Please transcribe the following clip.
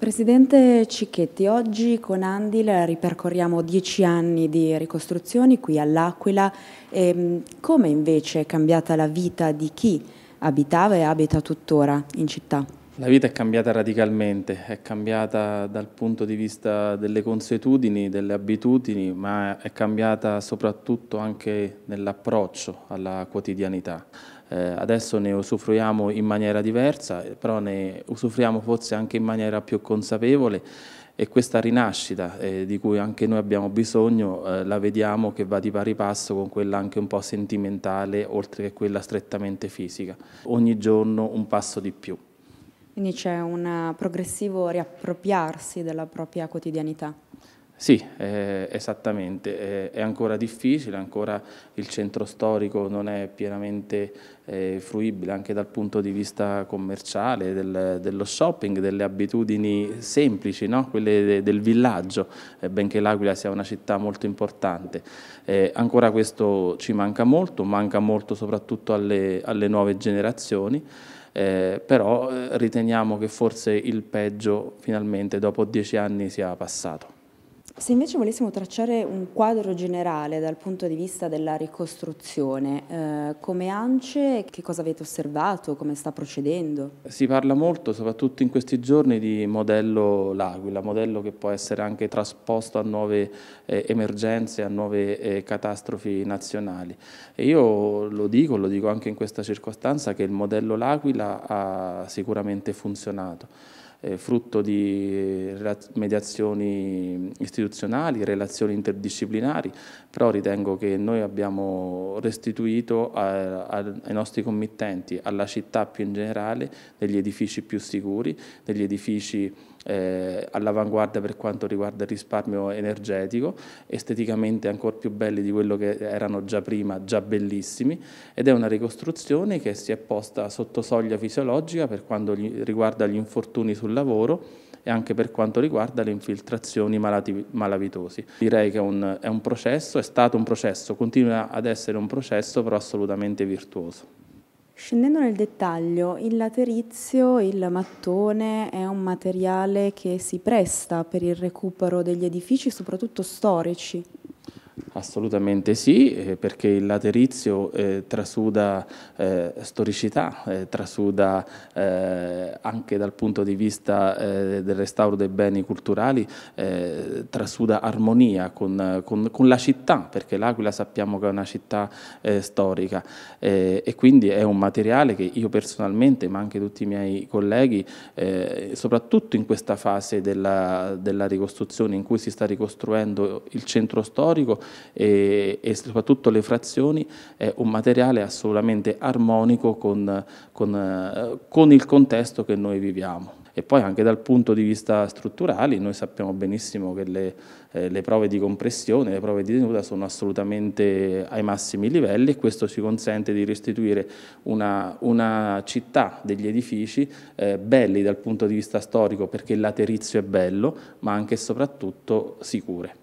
Presidente Cicchetti, oggi con Andil ripercorriamo dieci anni di ricostruzioni qui all'Aquila. Ehm, come invece è cambiata la vita di chi abitava e abita tuttora in città? La vita è cambiata radicalmente, è cambiata dal punto di vista delle consuetudini, delle abitudini, ma è cambiata soprattutto anche nell'approccio alla quotidianità. Eh, adesso ne usufruiamo in maniera diversa, eh, però ne usufruiamo forse anche in maniera più consapevole e questa rinascita eh, di cui anche noi abbiamo bisogno eh, la vediamo che va di pari passo con quella anche un po' sentimentale oltre che quella strettamente fisica. Ogni giorno un passo di più. Quindi c'è un eh, progressivo riappropriarsi della propria quotidianità. Sì, eh, esattamente, eh, è ancora difficile, ancora il centro storico non è pienamente eh, fruibile anche dal punto di vista commerciale, del, dello shopping, delle abitudini semplici, no? quelle de, del villaggio, eh, benché l'Aquila sia una città molto importante. Eh, ancora questo ci manca molto, manca molto soprattutto alle, alle nuove generazioni. Eh, però eh, riteniamo che forse il peggio finalmente dopo dieci anni sia passato. Se invece volessimo tracciare un quadro generale dal punto di vista della ricostruzione, eh, come ANCE che cosa avete osservato, come sta procedendo? Si parla molto, soprattutto in questi giorni, di modello L'Aquila, modello che può essere anche trasposto a nuove eh, emergenze, a nuove eh, catastrofi nazionali. E io lo dico, lo dico anche in questa circostanza, che il modello L'Aquila ha sicuramente funzionato eh, frutto di mediazioni istituzionali, relazioni interdisciplinari, però ritengo che noi abbiamo restituito a, a, ai nostri committenti, alla città più in generale, degli edifici più sicuri, degli edifici eh, all'avanguardia per quanto riguarda il risparmio energetico, esteticamente ancora più belli di quello che erano già prima, già bellissimi, ed è una ricostruzione che si è posta sotto soglia fisiologica per quanto riguarda gli infortuni sul lavoro e anche per quanto riguarda le infiltrazioni malati, malavitosi. Direi che un, è un processo, è stato un processo, continua ad essere un processo però assolutamente virtuoso. Scendendo nel dettaglio, il laterizio, il mattone, è un materiale che si presta per il recupero degli edifici, soprattutto storici. Assolutamente sì, eh, perché il laterizio eh, trasuda eh, storicità, eh, trasuda eh, anche dal punto di vista del restauro dei beni culturali, trasuda armonia con, con, con, la città, perché l'Aquila sappiamo che è una città storica e quindi è un materiale che io personalmente, ma anche tutti i miei colleghi, soprattutto in questa fase della, della ricostruzione in cui si sta ricostruendo il centro storico, e, e soprattutto le frazioni è un materiale assolutamente armonico con, con, eh, con il contesto che noi viviamo. E poi anche dal punto di vista strutturale noi sappiamo benissimo che le, eh, le, prove di compressione, le prove di tenuta sono assolutamente ai massimi livelli e questo ci consente di restituire una, una città degli edifici eh, belli dal punto di vista storico perché il l'aterizio è bello ma anche e soprattutto sicure.